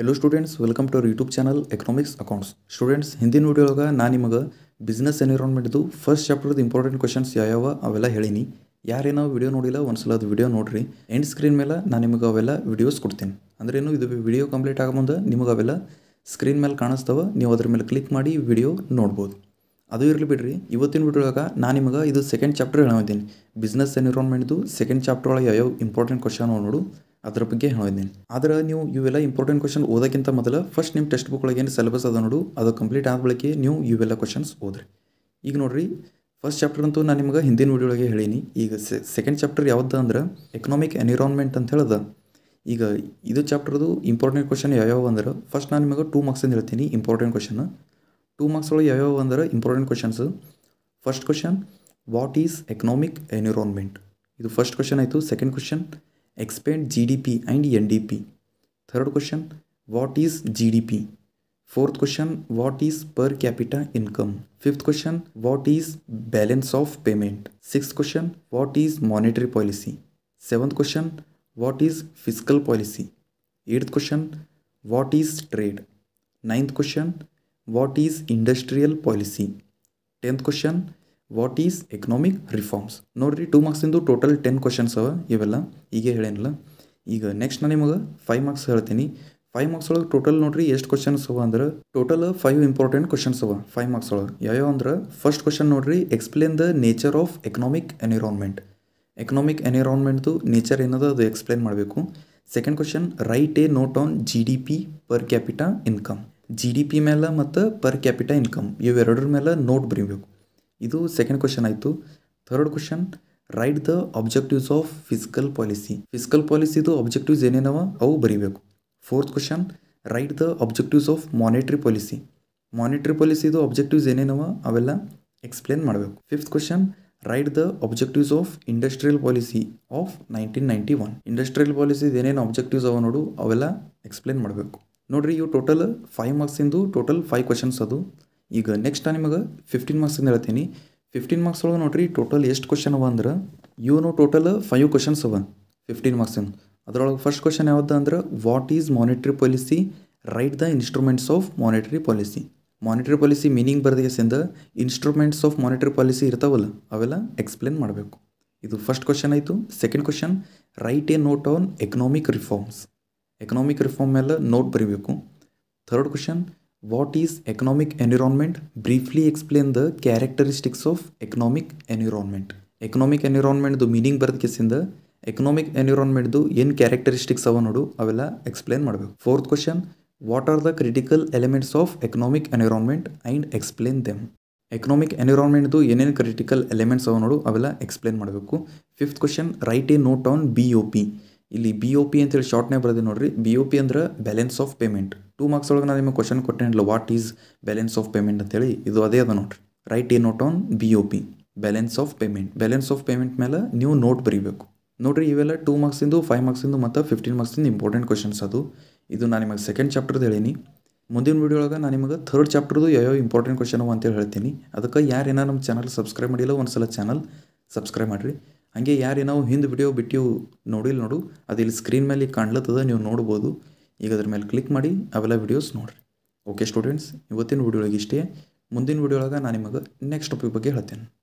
Hello students welcome to our YouTube channel economics accounts students ಹಿಂದಿನ ವೀಡಿಯೋಗ ನಾನು ನಿಮಗೆ ಬಿಸ್ನೆಸ್ ಎನ್ವಿರಾನ್ಮೆಂಟ್ದು ಫಸ್ಟ್ ಚಾಪ್ಟರ್ದು ಇಂಪಾರ್ಟೆಂಟ್ ಕ್ವಶನ್ಸ್ ಯಾವ್ಯಾವ ಅವೆಲ್ಲ ಹೇಳೀನಿ ಯಾರೇನೋ ವೀಡಿಯೋ ನೋಡಿಲ್ಲ ಒಂದ್ಸಲ ಅದು ವೀಡಿಯೋ ನೋಡಿರಿ ಎಂಡ್ ಸ್ಕ್ರೀನ್ ಮೇಲೆ ನಾನು ನಿಮಗೆ ಅವೆಲ್ಲ ವೀಡಿಯೋಸ್ ಕೊಡ್ತೀನಿ ಅಂದ್ರೇನು ಇದು ವಿಡಿಯೋ ಕಂಪ್ಲೀಟ್ ಆಗೋ ಮುಂದೆ ನಿಮಗೆ ಅವೆಲ್ಲ ಸ್ಕ್ರೀನ್ ಮೇಲೆ ಕಾಣಿಸ್ತಾವ ನೀವು ಅದ್ರ ಮೇಲೆ ಕ್ಲಿಕ್ ಮಾಡಿ ವಿಡಿಯೋ ನೋಡ್ಬೋದು ಅದು ಇರಲಿ ಬಿಡ್ರಿ ಇವತ್ತಿನ ಒಳಗೆ ನಾನು ನಿಮಗೆ ಇದು ಸೆಕೆಂಡ್ ಚಾಪ್ಟರ್ ಹೇಳಿದ್ದೀನಿ ಬಿಸ್ನೆಸ್ ಎನ್ವಿರಾನ್ಮೆಂಟ್ದು ಸೆಕೆಂಡ್ ಚಾಪ್ಟರ್ ಒಳಗೆ ಯಾವ್ಯಾವ ಇಂಪಾರ್ಟೆಂಟ್ ಕ್ವಶನ್ ನೋಡು ಅದ್ರ ಬಗ್ಗೆ ಹೇಳಿದ್ದೀನಿ ಆದ್ರೆ ನೀವು ಇವೆಲ್ಲ ಇಂಪಾರ್ಟೆಂಟ್ ಕ್ವಶನ್ ಓದಕ್ಕಿಂತ ಮೊದಲು ಫಸ್ಟ್ ನಿಮ್ಮ ಟೆಕ್ಸ್ಟ್ ಬುಕ್ ಒಳಗೆ ಏನು ಸಿಲೆಬಸ್ ಅದ ನೋಡು ಅದು ಕಂಪ್ಲೀಟ್ ಆದ ಬಳಿಕೆ ನೀವು ಇವೆಲ್ಲ ಕ್ವಶನ್ಸ್ ಓದ್ರಿ ಈಗ ನೋಡ್ರಿ ಫಸ್ಟ್ ಚಾಪ್ಟರ್ ಅಂತೂ ನಾನು ನಿಮಗೆ ಹಿಂದಿನ ಒಳಗೆ ಹೇಳೀನಿ ಈಗ ಸೆಕೆಂಡ್ ಚಾಪ್ಟರ್ ಯಾವ್ದು ಅಂದ್ರೆ ಎಕನಾಮಿಕ್ ಎನ್ವಿರಾನ್ಮೆಂಟ್ ಅಂತ ಹೇಳ್ದ ಈಗ ಇದು ಚಾಪ್ಟರ್ದು ಇಂಪಾರ್ಟೆಂಟ್ ಕ್ವಶನ್ ಯಾವ್ಯಾವ ಅಂದ್ರೆ ಫಸ್ಟ್ ನಾನು ನಿಮಗೆ ಟೂ ಮಾರ್ಕ್ಸಿಂದ ಹೇಳ್ತೀನಿ ಇಂಪಾರ್ಟೆಂಟ್ ಕ್ವಶನ್ ಟೂ ಮಾರ್ಕ್ಸ್ ಒಳಗೆ ಯಾವ್ಯಾವ ಅಂದ್ರೆ important questions first question what is economic environment ಇದು ಫಸ್ಟ್ ಕ್ವಶನ್ ಆಯಿತು second question Expand GDP and NDP. Third question What is GDP? Fourth question What is per capita income? Fifth question What is balance of payment? Sixth question What is monetary policy? Seventh question What is fiscal policy? Eighth question What is trade? Ninth question What is industrial policy? Tenth question what is economic reforms ನೋಡ್ರಿ two ಮಾರ್ಕ್ಸಿಂದು total ten questions ಅವ ಇವೆಲ್ಲ ಈಗೇ ಹೇಳೇನಿಲ್ಲ ಈಗ next ನಾನು ನಿಮಗೆ five marks ಹೇಳ್ತೀನಿ ಫೈವ್ ಮಾರ್ಕ್ಸ್ ಒಳಗೆ ಟೋಟಲ್ ನೋಡ್ರಿ ಎಷ್ಟು ಕ್ವಶನ್ಸ್ ಅವ ಅಂದ್ರೆ ಟೋಟಲ್ ಫೈವ್ ಇಂಪಾರ್ಟೆಂಟ್ ಕ್ವಶನ್ಸ್ ಅವ ಫೈವ್ ಮಾರ್ಕ್ಸ್ ಒಳಗೆ ಯಾವ್ಯಾವ ಅಂದ್ರೆ ಫಸ್ಟ್ ಕ್ವಶನ್ ನೋಡ್ರಿ explain the nature of economic environment economic ಎನ್ವಿರಾನ್ಮೆಂಟ್ದು ನೇಚರ್ ಏನದ ಅದು ಎಕ್ಸ್ಪ್ಲೇನ್ ಮಾಡಬೇಕು second question write a note on G D P per capita income G D P ಮೇಲೆ ಮತ್ತು ಪರ್ ಕ್ಯಾಪಿಟಾ ಇನ್ಕಮ್ ಇವೆರಡರ ಮೇಲೆ ನೋಟ್ ಬರೀಬೇಕು ಇದು ಸೆಕೆಂಡ್ ಕ್ವಶನ್ ಆಯಿತು third question write the objectives of fiscal policy fiscal ಪಾಲಿಸಿದು objectives ಏನೇನವ ಅವು ಬರೀಬೇಕು fourth question write the objectives of monetary policy monetary ಪಾಲಿಸಿದು ಅಬ್ಜೆಕ್ಟಿವ್ಸ್ ಏನೇನವ ಅವೆಲ್ಲ ಎಕ್ಸ್ಪ್ಲೇನ್ ಮಾಡಬೇಕು fifth question write the objectives of industrial policy of nineteen ninety one industrial ಪಾಲಿಸಿದು ಏನೇನು ಅಬ್ಜೆಕ್ಟಿವ್ಸ್ ಅವ ನೋಡು ಅವೆಲ್ಲ ಎಕ್ಸ್ಪ್ಲೇನ್ ಮಾಡಬೇಕು ನೋಡ್ರಿ ಇವು ಟೋಟಲ್ ಫೈವ್ ಮಾರ್ಕ್ಸಿಂದು ಟೋಟಲ್ ಫೈವ್ ಕ್ವಶನ್ಸ್ ಅದು ಈಗ ನೆಕ್ಸ್ಟ್ ನಾನು ನಿಮಗೆ ಫಿಫ್ಟೀನ್ ಮಾರ್ಕ್ಸಿಂದ ಹೇಳ್ತೀನಿ ಫಿಫ್ಟೀನ್ ಮಾರ್ಕ್ಸ್ ಒಳಗೆ ನೋಡ್ರಿ ಟೋಟಲ್ ಎಷ್ಟು ಕ್ವಶನ್ ಅವ ಅಂದ್ರೆ ಇವನು ಟೋಟಲ್ ಫೈವ್ ಕ್ವಶನ್ಸ್ ಅವ ಫಿಫ್ಟೀನ್ ಮಾರ್ಕ್ಸಿಂದು ಅದರೊಳಗೆ ಫಸ್ಟ್ ಕ್ವಶನ್ ಯಾವ್ದು ಅಂದ್ರೆ what is monetary policy write the instruments of monetary policy monetary policy meaning ಬರೆದಗೆಸಿಂದ ಇನ್ಸ್ಟ್ರೂಮೆಂಟ್ಸ್ ಆಫ್ ಮಾನಿಟ್ರಿ ಪಾಲಿಸಿ ಇರ್ತಾವಲ್ಲ ಅವೆಲ್ಲ ಎಕ್ಸ್ಪ್ಲೇನ್ ಮಾಡಬೇಕು ಇದು ಫಸ್ಟ್ ಕ್ವಶನ್ ಆಯಿತು second question write a note on economic reforms economic reform ಮೇಲೆ note ಬರೀಬೇಕು third question What is economic environment? Briefly explain the characteristics of economic environment. Economic ಎನ್ವಿರಾನ್ಮೆಂಟ್ದು meaning ಬರೆದ economic ಎನ್ವಿರಾನ್ಮೆಂಟ್ದು ಏನು ಕ್ಯಾರೆಕ್ಟರಿಸ್ಟಿಕ್ಸ್ ಅವ ನೋಡು ಅವೆಲ್ಲ ಎಕ್ಸ್ಪ್ಲೇನ್ ಮಾಡಬೇಕು fourth question what are the critical elements of economic environment and explain them economic ಎನ್ವಿರಾನ್ಮೆಂಟ್ದು ಏನೇನು ಕ್ರಿಟಿಕಲ್ ಎಲಿಮೆಂಟ್ಸ್ ಅವ ನೋಡು ಅವೆಲ್ಲ ಎಕ್ಸ್ಪ್ಲೇನ್ ಮಾಡಬೇಕು fifth question write a note on B O P ಇಲ್ಲಿ ಬಿ ಓ ಪಿ ಅಂತೇಳಿ ಶಾರ್ಟ್ನೇ ಬರೋದು ನೋಡಿರಿ ಬಿ ಓ ಪಿ ಅಂದ್ರೆ balance of payment two marks ಒಳಗೆ ನಾನು ನಿಮಗೆ question ಕೊಟ್ಟೇನಲ್ಲ what is balance of payment ಅಂತೇಳಿ ಇದು ಅದೇ ಅದ ನೋಡಿರಿ write a note on B O P balance of payment balance of payment ಮೇಲೆ ನೀವು ನೋಟ್ ಬರೀಬೇಕು ನೋಡ್ರಿ ಇವೆಲ್ಲ ಟೂ ಮಾರ್ಕ್ಸಿಂದು ಫೈವ್ ಮಾರ್ಕ್ಸಿಂದು ಮತ್ತು ಫಿಫ್ಟೀನ್ ಮಾರ್ಕ್ಸಿಂದ ಇಂಪಾರ್ಟೆಂಟ್ ಕ್ವಶನ್ಸ್ ಅದು ಇದು ನಾನು ನಿಮಗೆ ಸೆಕೆಂಡ್ ಚಾಪ್ಟರ್ದು ಹೇಳೀನಿ ಮುಂದಿನ ವೀಡಿಯೋ ಒಳಗೆ ನಾನು ನಿಮಗೆ ಥರ್ಡ್ ಚಾಪ್ಟರ್ದು ಯಾವ್ಯಾವ ಇಂಪಾರ್ಟೆಂಟ್ ಕ್ವಶನ್ ಅಂತ ಅಂತೇಳಿ ಹೇಳ್ತೀನಿ ಅದಕ್ಕೆ ಯಾರೇನೋ ನಮ್ಮ ಚಾನಲ್ ಸಬ್ಸ್ಕ್ರೈಬ್ ಮಾಡಿಲ್ಲ ಒಂದು ಸಲ ಚಾನಲ್ ಸಬ್ಸ್ಕ್ರೈಬ್ ಮಾಡಿರಿ ಹಾಗೆ ಯಾರೇನೋ ನಾವು ಹಿಂದೆ ವಿಡಿಯೋ ಬಿಟ್ಟು ನೋಡಿಲ್ಲ ನೋಡು ಅದು ಇಲ್ಲಿ ಸ್ಕ್ರೀನ್ ಮೇಲೆ ಕಾಣ್ಲತ್ತದ ನೀವು ನೋಡ್ಬೋದು ಈಗ ಅದ್ರ ಮೇಲೆ ಕ್ಲಿಕ್ ಮಾಡಿ ಅವೆಲ್ಲ ವೀಡಿಯೋಸ್ ನೋಡಿರಿ ಓಕೆ ಸ್ಟೂಡೆಂಟ್ಸ್ ಇವತ್ತಿನ ಒಳಗೆ ಇಷ್ಟೇ ಮುಂದಿನ ಒಳಗೆ ನಾನು ನಿಮಗೆ ನೆಕ್ಸ್ಟ್ ಟಾಪಿಕ್ ಬಗ್ಗೆ ಹೇಳ್ತೇನೆ